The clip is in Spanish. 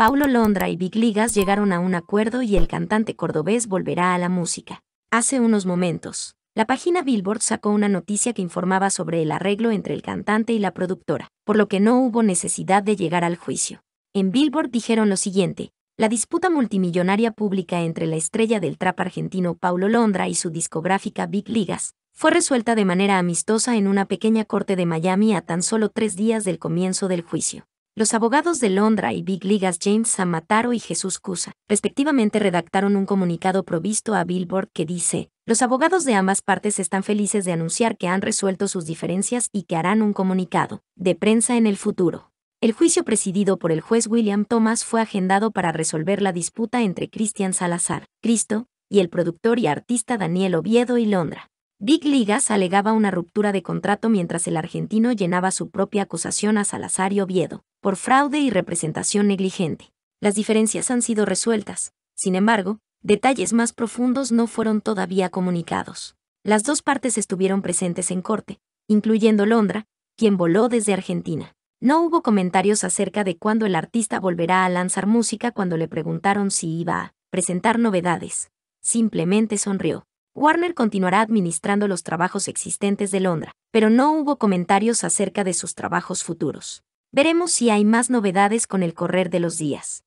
Paulo Londra y Big Ligas llegaron a un acuerdo y el cantante cordobés volverá a la música. Hace unos momentos, la página Billboard sacó una noticia que informaba sobre el arreglo entre el cantante y la productora, por lo que no hubo necesidad de llegar al juicio. En Billboard dijeron lo siguiente, la disputa multimillonaria pública entre la estrella del trap argentino Paulo Londra y su discográfica Big Ligas fue resuelta de manera amistosa en una pequeña corte de Miami a tan solo tres días del comienzo del juicio. Los abogados de Londra y Big Ligas James Samataro y Jesús Cusa, respectivamente, redactaron un comunicado provisto a Billboard que dice, los abogados de ambas partes están felices de anunciar que han resuelto sus diferencias y que harán un comunicado de prensa en el futuro. El juicio presidido por el juez William Thomas fue agendado para resolver la disputa entre Cristian Salazar, Cristo, y el productor y artista Daniel Oviedo y Londra. Big Ligas alegaba una ruptura de contrato mientras el argentino llenaba su propia acusación a Salazar y Oviedo, por fraude y representación negligente. Las diferencias han sido resueltas, sin embargo, detalles más profundos no fueron todavía comunicados. Las dos partes estuvieron presentes en corte, incluyendo Londra, quien voló desde Argentina. No hubo comentarios acerca de cuándo el artista volverá a lanzar música cuando le preguntaron si iba a presentar novedades. Simplemente sonrió. Warner continuará administrando los trabajos existentes de Londra, pero no hubo comentarios acerca de sus trabajos futuros. Veremos si hay más novedades con el correr de los días.